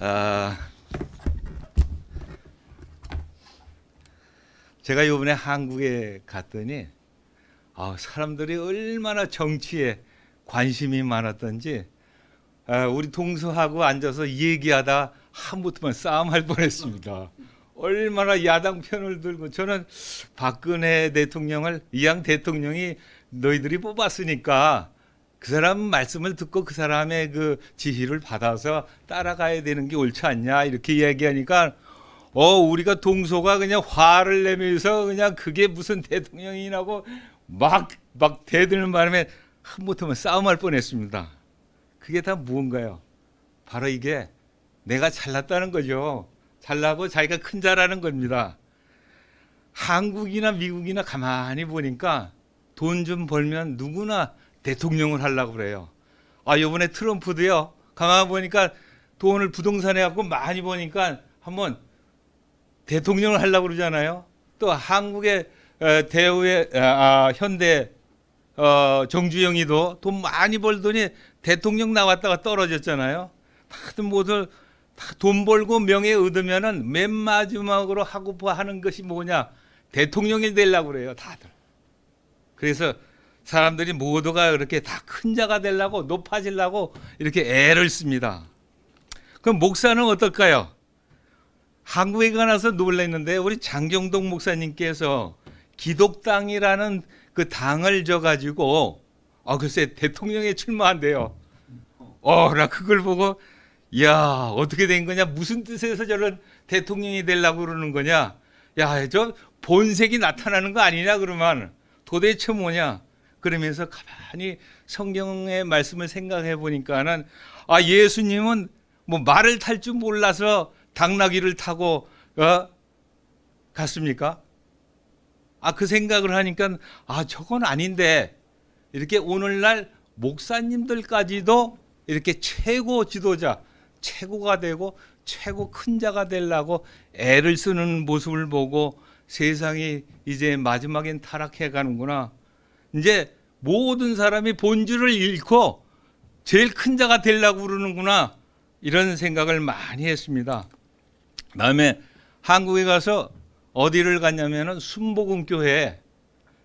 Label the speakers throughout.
Speaker 1: 아, 제가 이번에 한국에 갔더니 아, 사람들이 얼마나 정치에 관심이 많았던지 아, 우리 동서하고 앉아서 얘기하다 한부터만 싸움할 뻔했습니다. 얼마나 야당 편을 들고 저는 박근혜 대통령을 이양 대통령이 너희들이 뽑았으니까 그 사람 말씀을 듣고 그 사람의 그 지휘를 받아서 따라가야 되는 게 옳지 않냐 이렇게 이야기하니까 어 우리가 동서가 그냥 화를 내면서 그냥 그게 무슨 대통령이냐고막 막 대드는 바람에 한못하면 싸움할 뻔했습니다. 그게 다 무언가요? 바로 이게 내가 잘났다는 거죠. 잘나고 자기가 큰 자라는 겁니다. 한국이나 미국이나 가만히 보니까 돈 좀 벌면 누구나 대통령을 하려고 그래요. 아, 요번에 트럼프도요. 가만 보니까 돈을 부동산에 갖고 많이 버니까 한번 대통령을 하려고 그러잖아요. 또 한국의 어, 대우의 아, 아, 현대 어, 정주영이도 돈 많이 벌더니 대통령 나왔다가 떨어졌잖아요. 다들 모두 돈 벌고 명예 얻으면은 맨 마지막으로 하고파 하는 것이 뭐냐? 대통령이 되려고 그래요, 다들. 그래서 사람들이 모두가 이렇게다 큰 자가 되려고 높아지려고 이렇게 애를 씁니다. 그럼 목사는 어떨까요? 한국에 가서 놀랐는데 우리 장경동 목사님께서 기독당이라는 그 당을 져 가지고 아 글쎄 대통령에 출마한대요. 어나 그걸 보고 야 어떻게 된 거냐 무슨 뜻에서 저런 대통령이 되려고 그러는 거냐 야저 본색이 나타나는 거 아니냐 그러면 도대체 뭐냐 그러면서 가만히 성경의 말씀을 생각해 보니까는 아 예수님은 뭐 말을 탈 줄 몰라서 당나귀를 타고 어? 갔습니까? 아 그 생각을 하니까 아 저건 아닌데 이렇게 오늘날 목사님들까지도 이렇게 최고 지도자 최고가 되고 최고 큰 자가 되려고 애를 쓰는 모습을 보고 세상이 이제 마지막엔 타락해 가는구나 이제 모든 사람이 본질을 잃고 제일 큰 자가 되려고 그러는구나 이런 생각을 많이 했습니다. 다음에 한국에 가서 어디를 갔냐면은 순복음 교회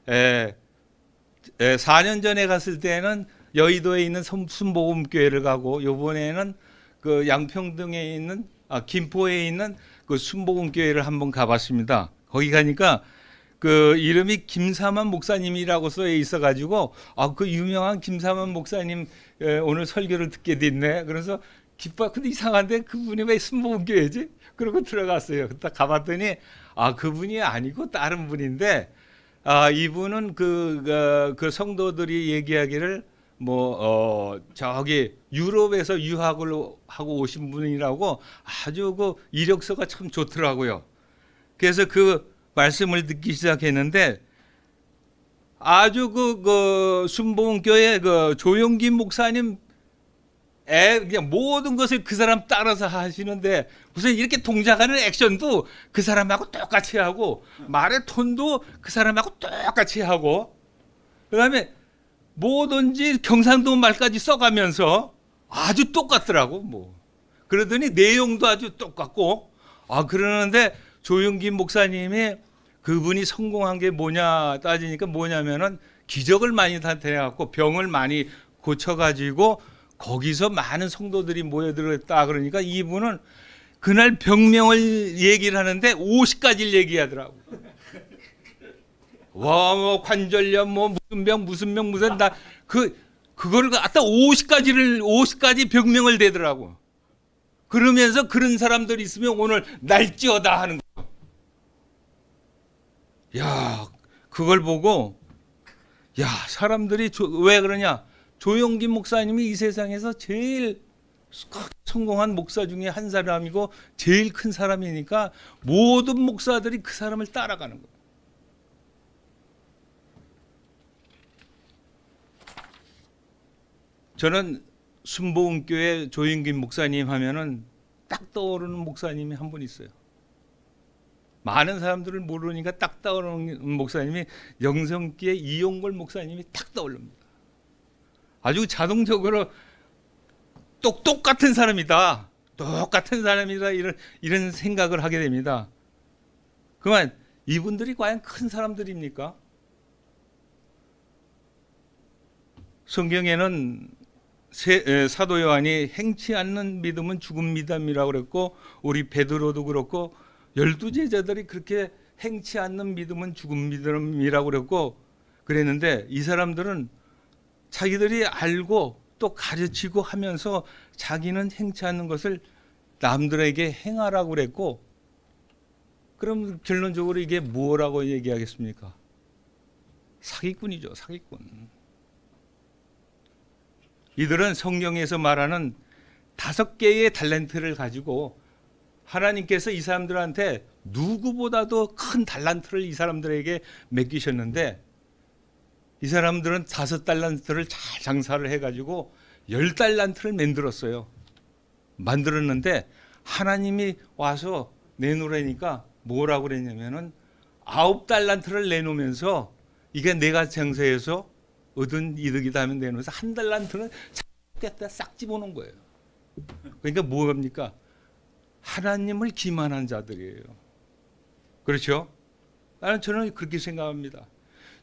Speaker 1: 에, 에, 4년 전에 갔을 때는 여의도에 있는 순복음 교회를 가고 이번에는 그 양평등에 있는 아, 김포에 있는 그 순복음 교회를 한번 가봤습니다. 거기 가니까 그 이름이 김사만 목사님이라고 써 있어 가지고 아 그 유명한 김사만 목사님 오늘 설교를 듣게 됐네. 그래서 기뻐. 근데 이상한데 그분이 왜 순복음교회지? 그러고 들어갔어요. 딱 가봤더니 아 그분이 아니고 다른 분인데 아 이분은 그그 어, 그 성도들이 얘기하기를 뭐 어, 저기 유럽에서 유학을 하고 오신 분이라고 아주 그 이력서가 참 좋더라고요. 그래서 그 말씀을 듣기 시작했는데 아주 그, 그순봉교회그 조용기 목사님 애 그냥 모든 것을 그 사람 따라서 하시는데 무슨 이렇게 동작하는 액션도 그 사람하고 똑같이 하고 말의 톤도 그 사람하고 똑같이 하고 그다음에 뭐든지 경상도 말까지 써가면서 아주 똑같더라고 뭐 그러더니 내용도 아주 똑같고 아 그러는데 조영김 목사님이 그분이 성공한 게 뭐냐 따지니까 뭐냐면은 기적을 많이 나타내갖고 병을 많이 고쳐가지고 거기서 많은 성도들이 모여들었다 그러니까 이분은 그날 병명을 얘기를 하는데 50가지를 얘기하더라고. 와, 뭐 어, 관절염, 뭐 무슨 병, 무슨 병, 무슨 다그 그거를 갖다 50가지를 50가지 병명을 대더라고. 그러면서 그런 사람들 이 있으면 오늘 날지어다 하는 거 야, 그걸 보고 야, 사람들이 조, 왜 그러냐? 조영진 목사님이 이 세상에서 제일 성공한 목사 중에 한 사람이고 제일 큰 사람이니까 모든 목사들이 그 사람을 따라가는 거 저는 순복음교회 조인균 목사님 하면은 딱 떠오르는 목사님이 한 분 있어요. 많은 사람들을 모르니까 딱 떠오르는 목사님이 영성기의 이용걸 목사님이 딱 떠오릅니다. 아주 자동적으로 똑 똑같은 사람이다. 똑같은 사람이다. 이런 이런 생각을 하게 됩니다. 그만 이분들이 과연 큰 사람들입니까? 성경에는 세, 에, 사도 요한이 행치 않는 믿음은 죽음 믿음이라고 그랬고 우리 베드로도 그렇고 열두 제자들이 그렇게 행치 않는 믿음은 죽음 믿음이라고 그랬고 그랬는데 이 사람들은 자기들이 알고 또 가르치고 하면서 자기는 행치 않는 것을 남들에게 행하라고 그랬고 그럼 결론적으로 이게 뭐라고 얘기하겠습니까? 사기꾼이죠, 사기꾼. 이들은 성경에서 말하는 다섯 개의 달란트를 가지고 하나님께서 이 사람들한테 누구보다도 큰 달란트를 이 사람들에게 맡기셨는데 이 사람들은 다섯 달란트를 잘 장사를 해가지고 열 달란트를 만들었어요. 만들었는데 하나님이 와서 내놓으라니까 뭐라고 그랬냐면은 아홉 달란트를 내놓으면서 이게 내가 장사해서 얻은 이득이다 하면 되면서 한 달란트는 싹겠다 싹 집어넣은 거예요. 그러니까 뭐합니까? 하나님을 기만한 자들이에요. 그렇죠? 나는 저는 그렇게 생각합니다.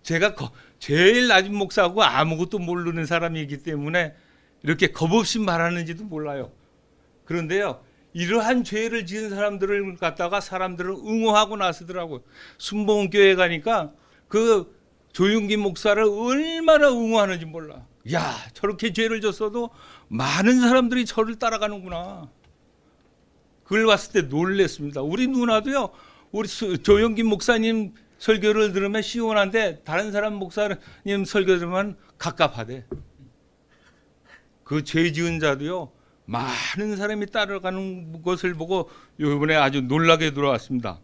Speaker 1: 제가 거, 제일 낮은 목사고 아무것도 모르는 사람이기 때문에 이렇게 겁 없이 말하는지도 몰라요. 그런데요, 이러한 죄를 지은 사람들을 갖다가 사람들을 응호하고 나서더라고요. 순봉교회 가니까 그 조윤기 목사를 얼마나 응원하는지 몰라. 야, 저렇게 죄를 졌어도 많은 사람들이 저를 따라가는구나. 그걸 봤을 때 놀랬습니다. 우리 누나도요. 우리 조영기 목사님 설교를 들으면 시원한데 다른 사람 목사님 설교 들으면 갑갑하대. 그 죄 지은 자도요. 많은 사람이 따라가는 것을 보고 이번에 아주 놀라게 들어왔습니다.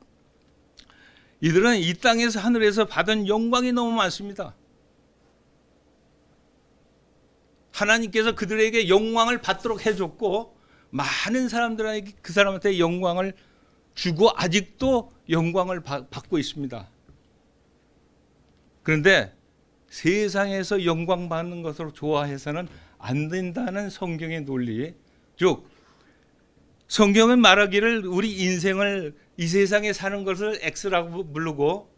Speaker 1: 이들은 이 땅에서 하늘에서 받은 영광이 너무 많습니다. 하나님께서 그들에게 영광을 받도록 해줬고 많은 사람들에게 그 사람한테 영광을 주고 아직도 영광을 받고 있습니다. 그런데 세상에서 영광 받는 것으로 좋아해서는 안 된다는 성경의 논리. 즉 성경은 말하기를 우리 인생을 이 세상에 사는 것을 X라고 부르고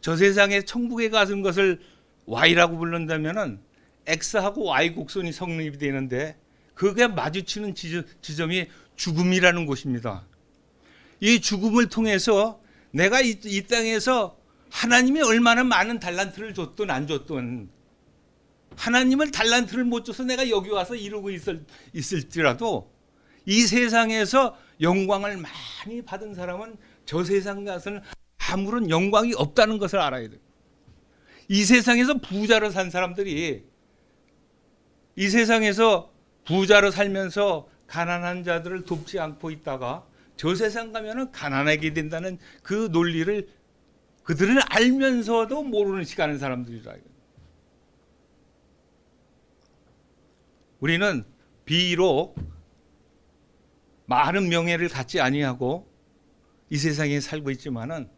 Speaker 1: 저 세상에 천국에 가는 것을 Y라고 부른다면은 X하고 Y 곡선이 성립이 되는데 그게 마주치는 지점, 이 죽음이라는 곳입니다. 이 죽음을 통해서 내가 이, 이 땅에서 하나님이 얼마나 많은 달란트를 줬든 안 줬든 하나님을 달란트를 못 줘서 내가 여기 와서 이러고 있을, 있을지라도 이 세상에서 영광을 많이 받은 사람은 저 세상 가서는 아무런 영광이 없다는 것을 알아야 돼요. 이 세상에서 부자로 산 사람들이 이 세상에서 부자로 살면서 가난한 자들을 돕지 않고 있다가 저 세상 가면은 가난하게 된다는 그 논리를 그들은 알면서도 모르는 시간은 사람들이라. 우리는 비로 많은 명예를 갖지 아니하고 이 세상에 살고 있지만은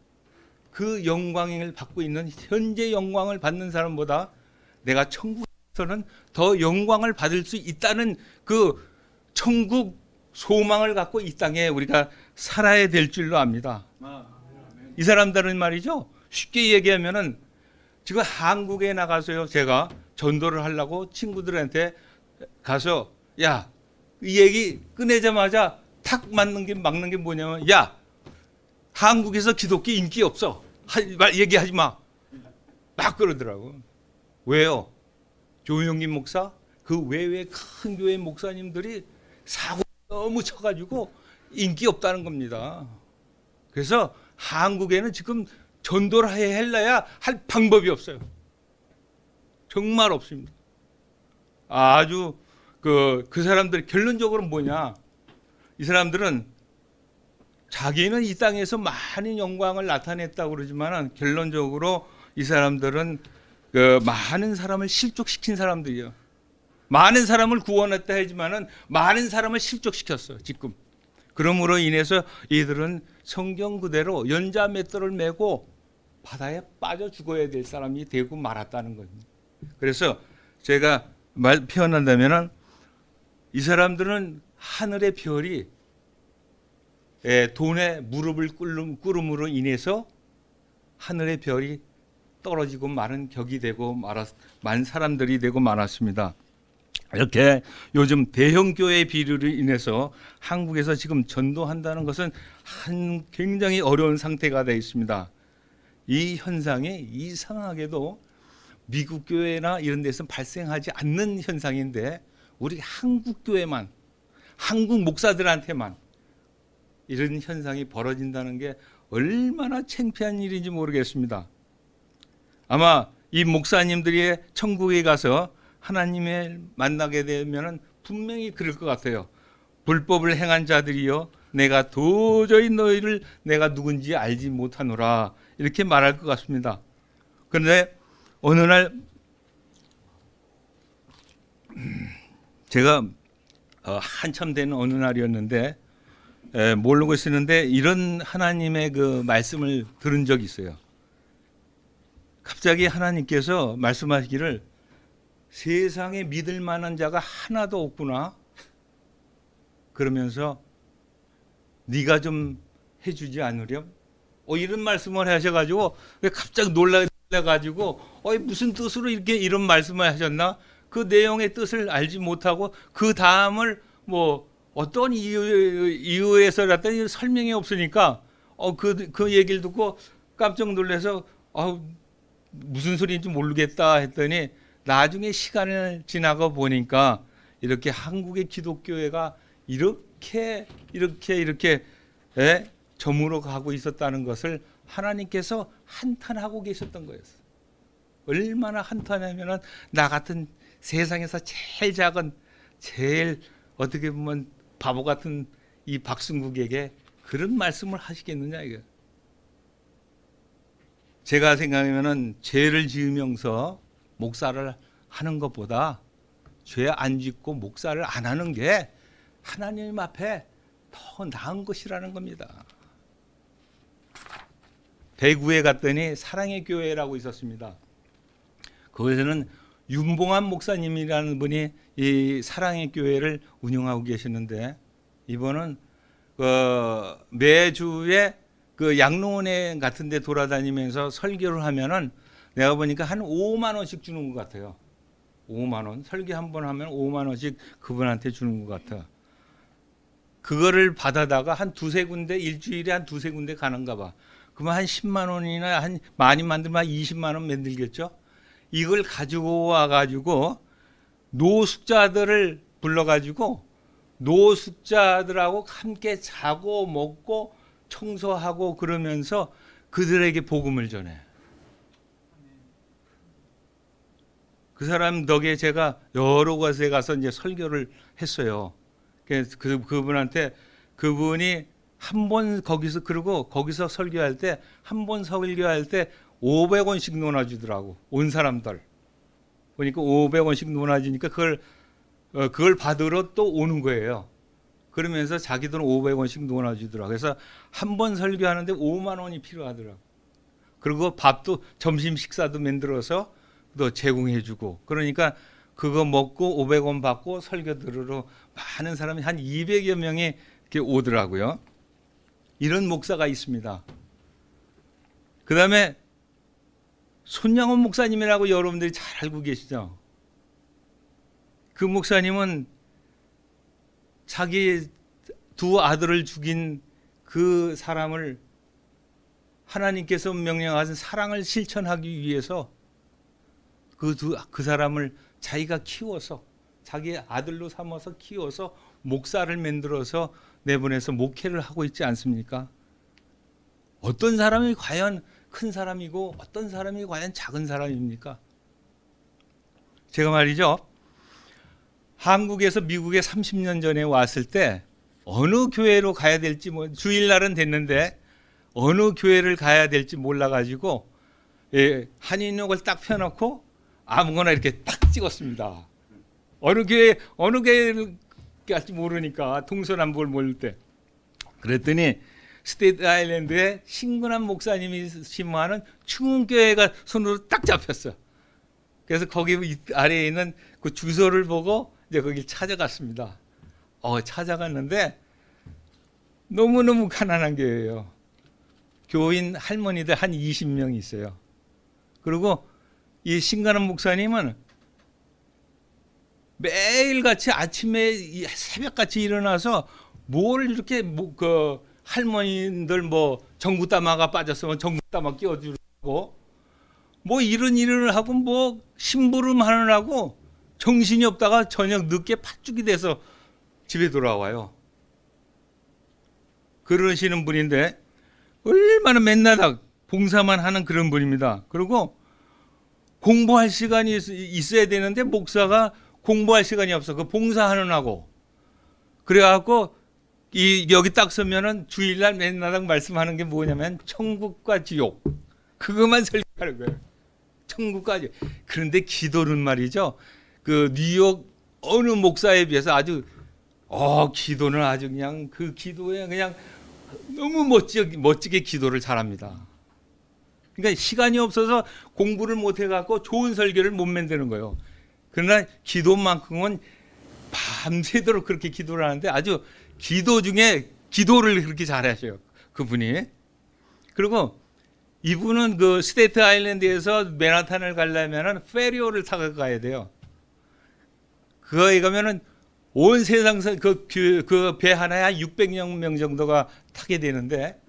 Speaker 1: 그 영광을 받고 있는 현재 영광을 받는 사람보다 내가 천국에서는 더 영광을 받을 수 있다는 그 천국 소망을 갖고 이 땅에 우리가 살아야 될 줄로 압니다. 이 사람들은 말이죠. 쉽게 얘기하면은 지금 한국에 나가서요. 제가 전도를 하려고 친구들한테 가서 야이 얘기 꺼내자마자 탁 맞는 게 막는 게 뭐냐면 야 한국에서 기독교 인기 없어 말 얘기하지 마막 그러더라고 왜요 조용님 목사 그 외외 큰 교회 목사님들이 사고 너무 쳐가지고 인기 없다는 겁니다 그래서 한국에는 지금 전도를 해야 할 방법이 없어요 정말 없습니다 아주 그, 그 사람들 이 결론적으로 뭐냐. 이 사람들은 자기는 이 땅에서 많은 영광을 나타냈다고 그러지만 결론적으로 이 사람들은 그 많은 사람을 실족시킨 사람들이에요. 많은 사람을 구원했다 하지만 많은 사람을 실족시켰어 지금. 그러므로 인해서 이들은 성경 그대로 연자 맷돌을 메고 바다에 빠져 죽어야 될 사람이 되고 말았다는 겁니다. 그래서 제가 말 표현한다면은 이 사람들은 하늘의 별이 예, 돈의 무릎을 꿇음으로 인해서 하늘의 별이 떨어지고 마른 격이 되고 말았, 만 사람들이 되고 많았습니다. 이렇게 요즘 대형교회 비리로 인해서 한국에서 지금 전도한다는 것은 한 굉장히 어려운 상태가 되어 있습니다. 이 현상이 이상하게도 미국 교회나 이런 데서 발생하지 않는 현상인데 우리 한국 교회만 한국 목사들한테만 이런 현상이 벌어진다는 게 얼마나 창피한 일인지 모르겠습니다. 아마 이 목사님들이 천국에 가서 하나님의 만나게 되면 분명히 그럴 것 같아요. 불법을 행한 자들이여 내가 도저히 너희를 내가 누군지 알지 못하노라 이렇게 말할 것 같습니다. 그런데 어느 날 제가 어, 한참 된 어느 날이었는데 에, 모르고 있었는데 이런 하나님의 그 말씀을 들은 적이 있어요. 갑자기 하나님께서 말씀하시기를 세상에 믿을 만한 자가 하나도 없구나. 그러면서 네가 좀 해주지 않으렴. 어, 이런 말씀을 하셔가지고 갑자기 놀라가지고 어, 무슨 뜻으로 이렇게 이런 말씀을 하셨나? 그 내용의 뜻을 알지 못하고 그 다음을 뭐 어떤 이유, 이유에서라든 지 설명이 없으니까 어, 그, 그 얘기를 듣고 깜짝 놀래서 어, 무슨 소리인지 모르겠다 했더니 나중에 시간을 지나가 보니까 이렇게 한국의 기독교회가 이렇게 이렇게 이렇게 예? 점으로 가고 있었다는 것을 하나님께서 한탄하고 계셨던 거였어요. 얼마나 한탄하면은 나 같은 세상에서 제일 작은 제일 어떻게 보면 바보 같은 이 박승국에게 그런 말씀을 하시겠느냐 이거. 제가 생각하면은 죄를 지으면서 목사를 하는 것보다 죄 안 짓고 목사를 안 하는 게 하나님 앞에 더 나은 것이라는 겁니다. 대구에 갔더니 사랑의 교회라고 있었습니다. 거기서는 윤봉환 목사님이라는 분이 이 사랑의 교회를 운영하고 계시는데 이번은 어 매주에 그 양로원에 같은 데 돌아다니면서 설교를 하면은 내가 보니까 한 5만 원씩 주는 것 같아요. 5만 원 설교 한 번 하면 5만 원씩 그분한테 주는 것 같아. 그거를 받아다가 한 두세 군데 일주일에 한 두세 군데 가는가 봐. 그러한 10만 원이나 한 많이 만들면 20만 원 만들겠죠? 이걸 가지고 와가지고 노숙자들을 불러가지고 노숙자들하고 함께 자고 먹고 청소하고 그러면서 그들에게 복음을 전해. 그 사람 덕에 제가 여러 곳에 가서 이제 설교를 했어요. 그, 그 그분한테 그분이 한 번 거기서 그리고 거기서 설교할 때 한 번 설교할 때 500원씩 논아주더라고 온 사람들 보니까 그러니까 500원씩 논아주니까 그걸 어, 그걸 받으러 또 오는 거예요. 그러면서 자기 들은 500원씩 논아주더라고 그래서 한 번 설교하는데 5만 원이 필요하더라고 그리고 밥도 점심 식사도 만들어서 또 제공해주고 그러니까 그거 먹고 500원 받고 설교 들으러 많은 사람이 한 200여 명이 이렇게 오더라고요. 이런 목사가 있습니다. 그 다음에 손양원 목사님이라고 여러분들이 잘 알고 계시죠? 그 목사님은 자기 두 아들을 죽인 그 사람을 하나님께서 명령하신 사랑을 실천하기 위해서 그 두그 그 사람을 자기가 키워서 자기 아들로 삼아서 키워서 목사를 만들어서 내보내서 목회를 하고 있지 않습니까? 어떤 사람이 과연 큰 사람이고 어떤 사람이 과연 작은 사람입니까? 제가 말이죠. 한국에서 미국에 30년 전에 왔을 때 어느 교회로 가야 될지 뭐 주일날은 됐는데 어느 교회를 가야 될지 몰라 가지고 예, 한인역을 딱 펴놓고 아무거나 이렇게 딱 찍었습니다. 어느 교회 어느 교회를 갈지 모르니까 동서남북을 모를 때 그랬더니 스테이트 아일랜드에 신근한 목사님이 신모하는 충운교회가 손으로 딱 잡혔어. 그래서 거기 아래에 있는 그 주소를 보고 이제 거길 찾아갔습니다. 어, 찾아갔는데 너무너무 가난한 교회예요. 교인 할머니들 한 20명이 있어요. 그리고 이신가한 목사님은 매일같이 아침에 새벽같이 일어나서 뭘 이렇게 뭐, 그 할머니들 뭐 전구 따마가 빠졌으면 전구 따마 끼워주고 뭐 이런 일을 하고 뭐 심부름 하느라고 정신이 없다가 저녁 늦게 팥죽이 돼서 집에 돌아와요. 그러시는 분인데 얼마나 맨날 봉사만 하는 그런 분입니다. 그리고 공부할 시간이 있어야 되는데 목사가 공부할 시간이 없어. 그봉사하느라고 그래갖고 이 여기 딱 서면은 주일날 맨날당 말씀하는 게 뭐냐면 천국과 지옥 그것만 설명하는 거예요. 천국과 지옥. 그런데 기도는 말이죠. 그 뉴욕 어느 목사에 비해서 아주 어 기도는 아주 그냥 그 기도에 그냥 너무 멋지게 멋지게 기도를 잘합니다. 그러니까 시간이 없어서 공부를 못 해갖고 좋은 설교를 못 만드는 거예요. 그러나 기도만큼은 밤새도록 그렇게 기도를 하는데 아주 기도 중에 기도를 그렇게 잘하셔요. 그분이. 그리고 이분은 그 스테이트 아일랜드에서 맨하탄을 가려면 페리오를 타고 가야 돼요. 그거에 가면은 온 세상 그배 그, 그 하나에 한 600명 정도가 타게 되는데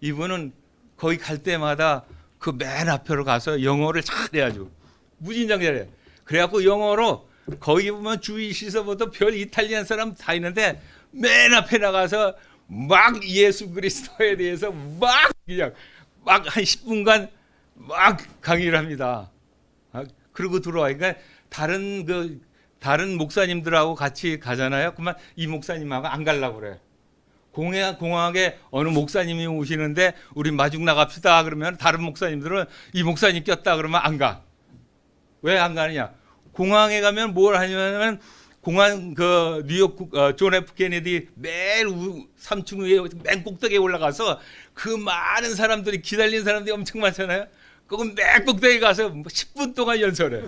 Speaker 1: 이분은 거기 갈 때마다 그 맨 앞으로 가서 영어를 잘해야죠. 무진장 잘해. 그래갖고 영어로 거기 보면 주위 시서부터 별 이탈리안 사람 다 있는데 맨 앞에 나가서 막 예수 그리스도에 대해서 막 그냥 막 한 10분간 막 강의를 합니다. 아, 그리고 들어와니까 다른 그 다른 목사님들하고 같이 가잖아요. 그만 이 목사님하고 안 갈라 그래. 공항 공항에 어느 목사님이 오시는데 우리 마중 나갑시다 그러면 다른 목사님들은 이 목사님 꼈다 그러면 안 가. 왜 안 가느냐? 공항에 가면 뭘 하냐면 공항 그 뉴욕 어, 존 F 케네디 매일 3층 위에 맨 꼭대기에 올라가서 그 많은 사람들이 기다리는 사람들이 엄청 많잖아요. 그건 맨 꼭대기 가서 10분 뭐 동안 연설해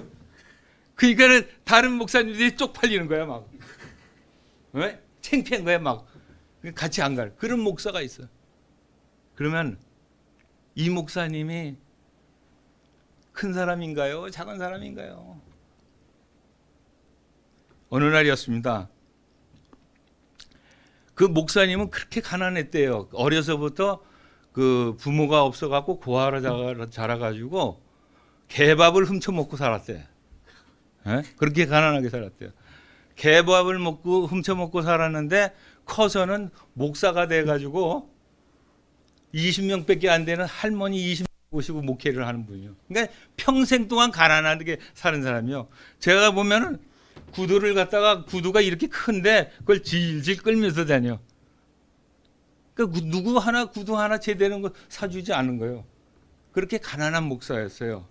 Speaker 1: 그러니까는 다른 목사님들이 쪽팔리는 거야 막. 왜? 어? 창피한 거야 막. 같이 안 갈. 그런 목사가 있어. 그러면 이 목사님이 큰 사람인가요? 작은 사람인가요? 어느 날이었습니다. 그 목사님은 그렇게 가난했대요. 어려서부터 그 부모가 없어갖고 고아로 자라가지고 개밥을 훔쳐 먹고 살았대. 에? 예? 그렇게 가난하게 살았대요. 개밥을 먹고 훔쳐 먹고 살았는데 커서는 목사가 돼가지고 20명밖에 안 되는 할머니 20명 모시고 목회를 하는 분이요. 그러니까 평생 동안 가난하게 사는 사람이요. 제가 보면은 구두를 갖다가 구두가 이렇게 큰데 그걸 질질 끌면서 다녀. 그러니까 누구 하나 구두 하나 제대로 거 사주지 않은 거예요. 그렇게 가난한 목사였어요.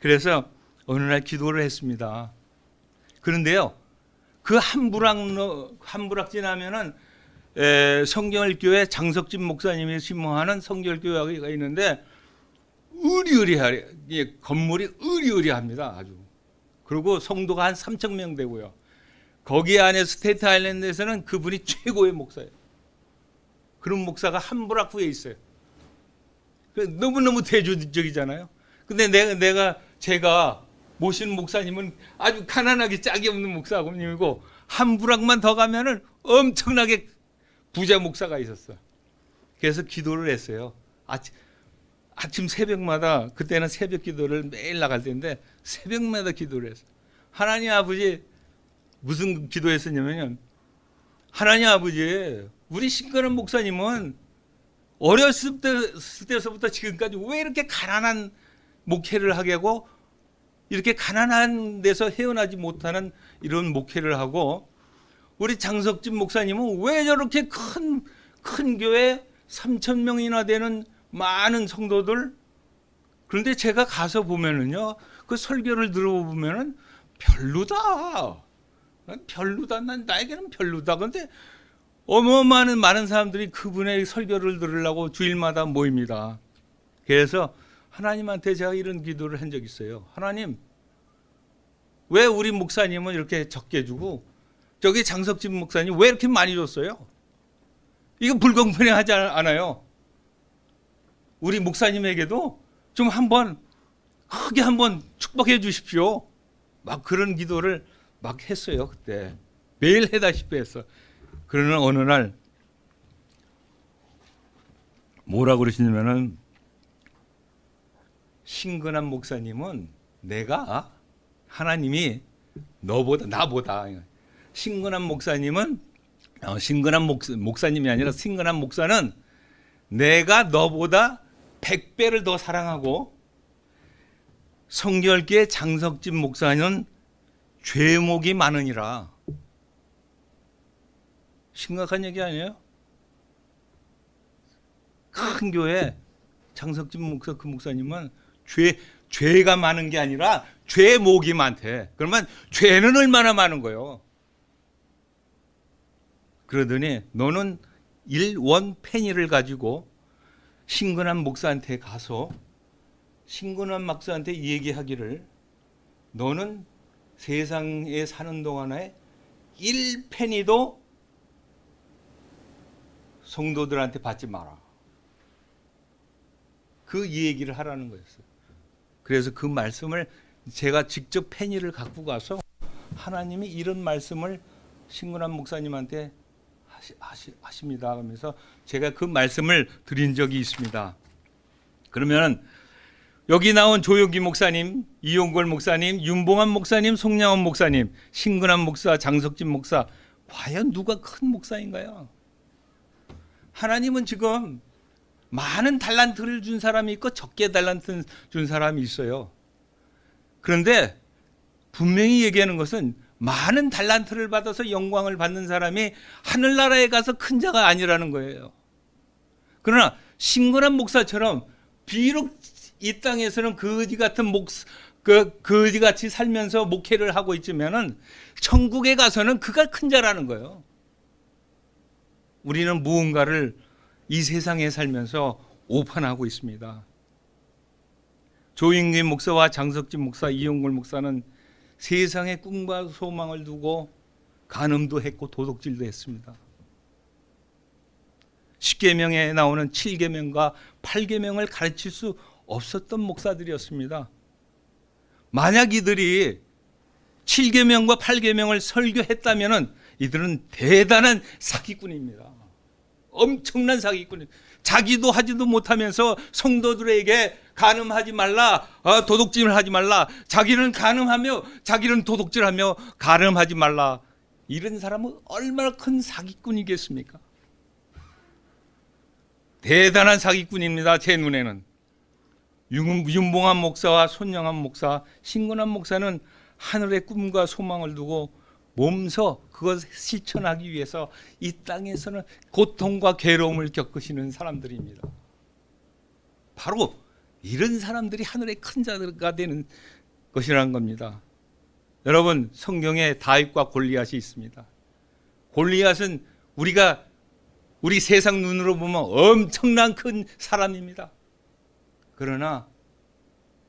Speaker 1: 그래서 어느 날 기도를 했습니다. 그런데요, 그 한부락 한부락 지나면은 에, 성경교회 장석진 목사님이 신모하는 성경교회가 있는데 의리의리하 예, 건물이 의리의리합니다. 아주 그리고 성도가 한 3천 명 되고요. 거기 안에 스테이트 아일랜드에서는 그분이 최고의 목사예요. 그런 목사가 한 부락 후에 있어요. 그 너무너무 대조적이잖아요. 근데 내가, 내가 제가 모신 목사님은 아주 가난하게 짝이 없는 목사님이고 한 부락만 더 가면은 엄청나게 부자 목사가 있었어. 그래서 기도를 했어요. 아침 아침 새벽마다 그때는 새벽 기도를 매일 나갈 때인데 새벽마다 기도를 했어요. 하나님 아버지 무슨 기도했었냐면요. 하나님 아버지 우리 신가는 목사님은 어렸을 때, 서부터 지금까지 왜 이렇게 가난한 목회를 하게 하고 이렇게 가난한 데서 헤어나지 못하는 이런 목회를 하고 우리 장석진 목사님은 왜 저렇게 큰 큰 교회 3천 명이나 되는 많은 성도들 그런데 제가 가서 보면은요 그 설교를 들어보면은 별로다 별로다 난 나에게는 별로다 근데 어마어마한 많은 사람들이 그분의 설교를 들으려고 주일마다 모입니다 그래서 하나님한테 제가 이런 기도를 한 적이 있어요 하나님 왜 우리 목사님은 이렇게 적게 주고 저기 장석진 목사님 왜 이렇게 많이 줬어요 이거 불공평하지 않아요 우리 목사님에게도 좀 한번 크게 한번 축복해 주십시오. 막 그런 기도를 막 했어요 그때 매일 해다시피 했어. 그러나 어느 날 뭐라 그러시냐면은 신근한 목사님은 내가 하나님이 너보다 나보다 신근한 목사님은 어, 신근한 목, 목사님이 아니라 신근한 목사는 내가 너보다 백배를더 사랑하고 성결계 장석진 목사는 죄목이 많으니라. 심각한 얘기 아니에요? 큰 교회 장석진 목사 그 목사님은 죄 죄가 많은 게 아니라 죄목이 많대. 그러면 죄는 얼마나 많은 거요? 그러더니 너는 일원 페니를 가지고 신근한 목사한테 가서 신근한 목사한테 얘기하기를 너는 세상에 사는 동안에 1페니도 성도들한테 받지 마라. 그 얘기를 하라는 거였어요. 그래서 그 말씀을 제가 직접 페니를 갖고 가서 하나님이 이런 말씀을 신근한 목사님한테 하시, 하십니다 하면서 제가 그 말씀을 드린 적이 있습니다. 그러면 여기 나온 조용기 목사님, 이용걸 목사님, 윤봉환 목사님, 송량원 목사님, 신근한 목사, 장석진 목사 과연 누가 큰 목사인가요? 하나님은 지금 많은 달란트를 준 사람이 있고 적게 달란트 준 사람이 있어요. 그런데 분명히 얘기하는 것은 많은 달란트를 받아서 영광을 받는 사람이 하늘나라에 가서 큰 자가 아니라는 거예요. 그러나 신근한 목사처럼 비록 이 땅에서는 거지 그 같은 목 그, 거지 그 같이 살면서 목회를 하고 있지만은 천국에 가서는 그가 큰 자라는 거예요. 우리는 무언가를 이 세상에 살면서 오판하고 있습니다. 조인기 목사와 장석진 목사, 이용골 목사는 세상의 꿈과 소망을 두고 간음도 했고 도둑질도 했습니다. 10계명에 나오는 7계명과 8계명을 가르칠 수 없었던 목사들이었습니다. 만약 이들이 7계명과 8계명을 설교했다면 이들은 대단한 사기꾼입니다. 엄청난 사기꾼이 자기도 하지도 못하면서 성도들에게 가늠하지 말라 어, 도둑질을 하지 말라 자기는 가늠하며 자기는 도둑질하며 가늠하지 말라 이런 사람은 얼마나 큰 사기꾼이겠습니까? 대단한 사기꾼입니다. 제 눈에는 윤봉한 목사와 손영한 목사, 신근한 목사는 하늘의 꿈과 소망을 두고 몸서 그것을 실천하기 위해서 이 땅에서는 고통과 괴로움을 겪으시는 사람들입니다. 바로 이런 사람들이 하늘의 큰 자가 되는 것이라는 겁니다. 여러분 성경에 다윗과 골리앗이 있습니다. 골리앗은 우리가 우리 세상 눈으로 보면 엄청난 큰 사람입니다. 그러나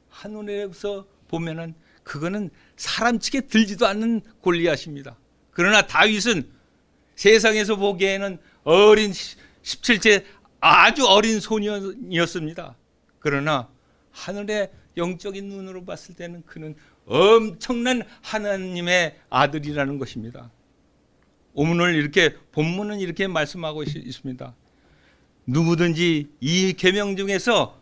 Speaker 1: 하늘에서 보면은 그거는 사람 측에 들지도 않는 골리앗입니다. 그러나 다윗은 세상에서 보기에는 어린 17세 아주 어린 소년이었습니다. 그러나 하늘의 영적인 눈으로 봤을 때는 그는 엄청난 하나님의 아들이라는 것입니다. 오문 이렇게 본문은 이렇게 말씀하고 있습니다. 누구든지 이 계명 중에서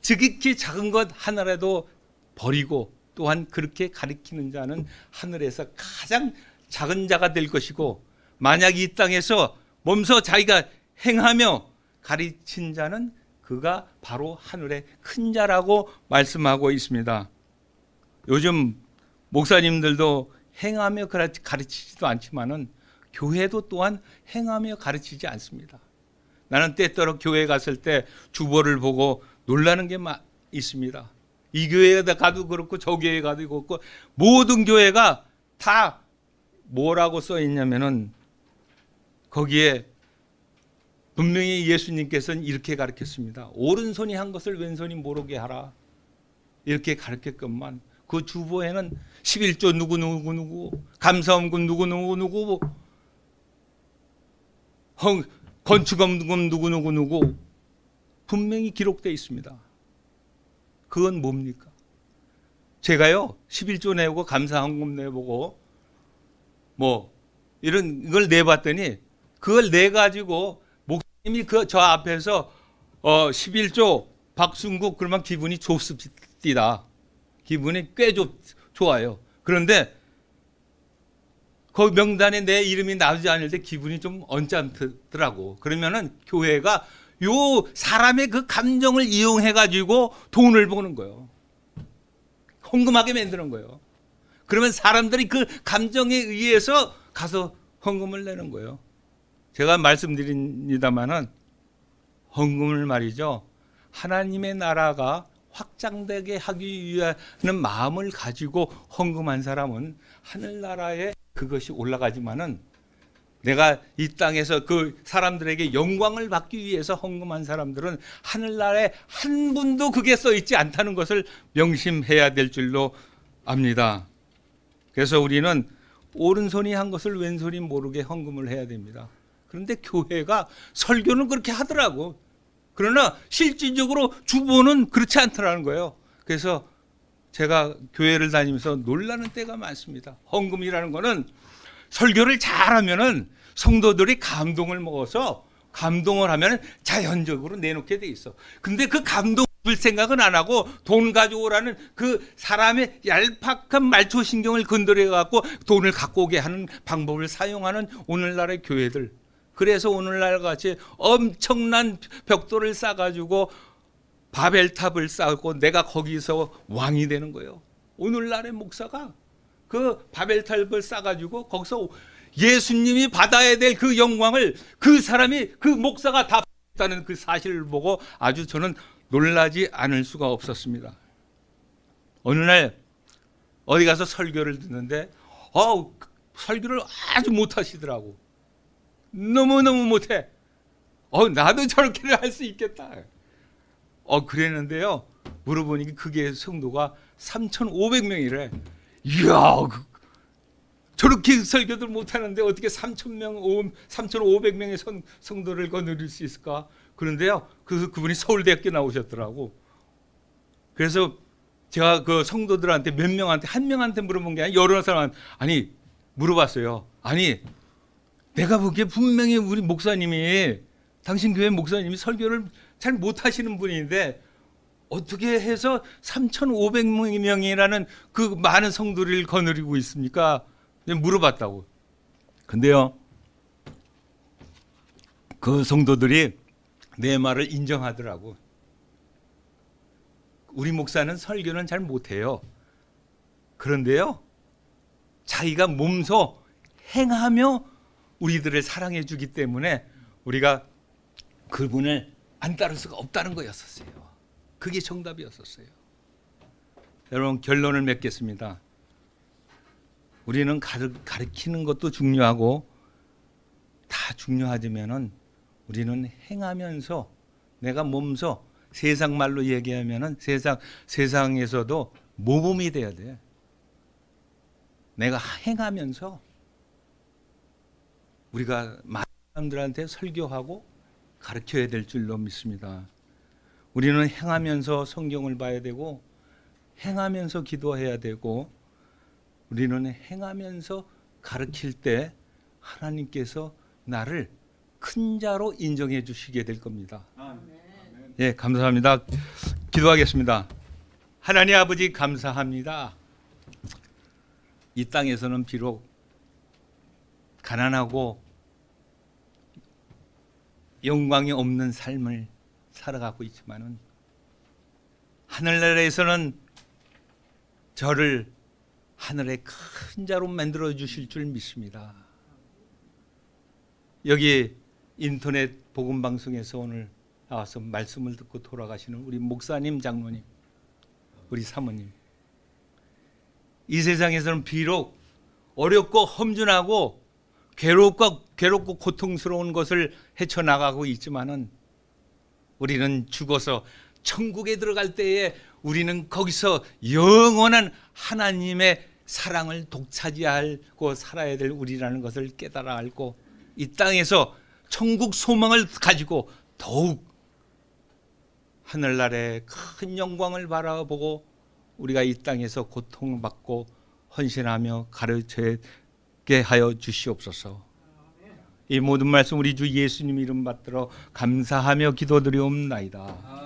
Speaker 1: 지극히 작은 것 하나라도 버리고 또한 그렇게 가리키는 자는 하늘에서 가장 작은 자가 될 것이고 만약 이 땅에서 몸소 자기가 행하며 가르친 자는 그가 바로 하늘의 큰 자라고 말씀하고 있습니다. 요즘 목사님들도 행하며 가르치지도 않지만은 교회도 또한 행하며 가르치지 않습니다. 나는 때때로 교회 갔을 때 주보를 보고 놀라는 게 있습니다. 이 교회에 가도 그렇고 저 교회에 가도 그렇고 모든 교회가 다 뭐라고 써 있냐면은 거기에 분명히 예수님께서는 이렇게 가르쳤습니다. 오른손이 한 것을 왼손이 모르게 하라. 이렇게 가르쳤건만 그 주보에는 11조 누구누구누구 감사원금 누구누구누구 건축원금 누구누구누구 분명히 기록되어 있습니다. 그건 뭡니까? 제가요 11조 내고 감사한금 내보고 뭐 이런 걸 내봤더니 그걸 내 가지고 목사님이 그 저 앞에서 어 11조 박순국 그러면 기분이 좋습니다. 기분이 꽤 좋, 좋아요. 그런데 그 명단에 내 이름이 나오지 않을 때 기분이 좀 언짢더라고. 그러면은 교회가 요 사람의 그 감정을 이용해 가지고 돈을 버는 거예요. 헌금하게 만드는 거예요. 그러면 사람들이 그 감정에 의해서 가서 헌금을 내는 거예요. 제가 말씀드립니다만은 헌금을 말이죠. 하나님의 나라가 확장되게 하기 위하는 마음을 가지고 헌금한 사람은 하늘나라에 그것이 올라가지만은 내가 이 땅에서 그 사람들에게 영광을 받기 위해서 헌금한 사람들은 하늘나라에 한 분도 그게 써 있지 않다는 것을 명심해야 될 줄로 압니다. 그래서 우리는 오른손이 한 것을 왼손이 모르게 헌금을 해야 됩니다. 그런데 교회가 설교는 그렇게 하더라고. 그러나 실질적으로 주보는 그렇지 않더라는 거예요. 그래서 제가 교회를 다니면서 놀라는 때가 많습니다. 헌금이라는 거는 설교를 잘하면은 성도들이 감동을 먹어서 감동을 하면 자연적으로 내놓게 돼 있어. 근데 그 감동 줄 생각은 안 하고 돈 가져오라는 그 사람의 얄팍한 말초 신경을 건드려 갖고 돈을 갖고 오게 하는 방법을 사용하는 오늘날의 교회들. 그래서 오늘날 같이 엄청난 벽돌을 쌓아 가지고 바벨탑을 쌓고 내가 거기서 왕이 되는 거예요. 오늘날의 목사가 그 바벨탑을 싸가지고 거기서 예수님이 받아야 될 그 영광을 그 사람이 그 목사가 다 받았다는 그 사실을 보고 아주 저는 놀라지 않을 수가 없었습니다. 어느 날 어디 가서 설교를 듣는데 어 설교를 아주 못하시더라고. 너무너무 못해. 어, 나도 저렇게를 할 수 있겠다. 어, 그랬는데요. 물어보니까 그게 성도가 3,500명이래. 이야 그, 저렇게 설교들 못하는데 어떻게 3 0명 3,500명의 성, 성도를 거느릴 수 있을까? 그런데요. 그래서 그분이 서울대학교 나오셨더라고. 그래서 제가 그 성도들한테 몇 명한테 한 명한테 물어본 게 아니라 여러 사람 아니 물어봤어요. 아니 내가 보기에 분명히 우리 목사님이 당신 교회 목사님이 설교를 잘 못하시는 분인데 어떻게 해서 3,500명이라는 그 많은 성도를 거느리고 있습니까? 네, 물어봤다고. 근데요. 그 성도들이 내 말을 인정하더라고. 우리 목사는 설교는 잘 못해요. 그런데요, 자기가 몸소 행하며 우리들을 사랑해주기 때문에 우리가 그분을 안 따를 수가 없다는 거였었어요. 그게 정답이었었어요. 여러분 결론을 맺겠습니다. 우리는 가르치는 것도 중요하고 다 중요하지만은 우리는 행하면서 내가 몸서 세상 말로 얘기하면은 세상 세상에서도 모범이 돼야 돼. 내가 행하면서 우리가 많은 사람들한테 설교하고 가르쳐야 될 줄로 믿습니다. 우리는 행하면서 성경을 봐야 되고 행하면서 기도해야 되고 우리는 행하면서 가르칠 때 하나님께서 나를 큰 자로 인정해 주시게 될 겁니다. 예, 감사합니다. 기도하겠습니다. 하나님 아버지 감사합니다. 이 땅에서는 비록 가난하고 영광이 없는 삶을 살아가고 있지만은 하늘나라에서는 저를 하늘의 큰 자로 만들어 주실 줄 믿습니다. 여기 인터넷 복음 방송에서 오늘 나와서 말씀을 듣고 돌아가시는 우리 목사님, 장로님, 우리 사모님. 이 세상에서는 비록 어렵고 험준하고 괴롭고 괴롭고 고통스러운 것을 헤쳐나가고 있지만은 우리는 죽어서 천국에 들어갈 때에 우리는 거기서 영원한 하나님의 사랑을 독차지하고 살아야 될 우리라는 것을 깨달아 알고 이 땅에서 천국 소망을 가지고 더욱 하늘나라의 큰 영광을 바라보고 우리가 이 땅에서 고통받고 헌신하며 가르쳐 게 하여 주시옵소서. 이 모든 말씀 우리 주 예수님 이름 받들어 감사하며 기도드리옵나이다.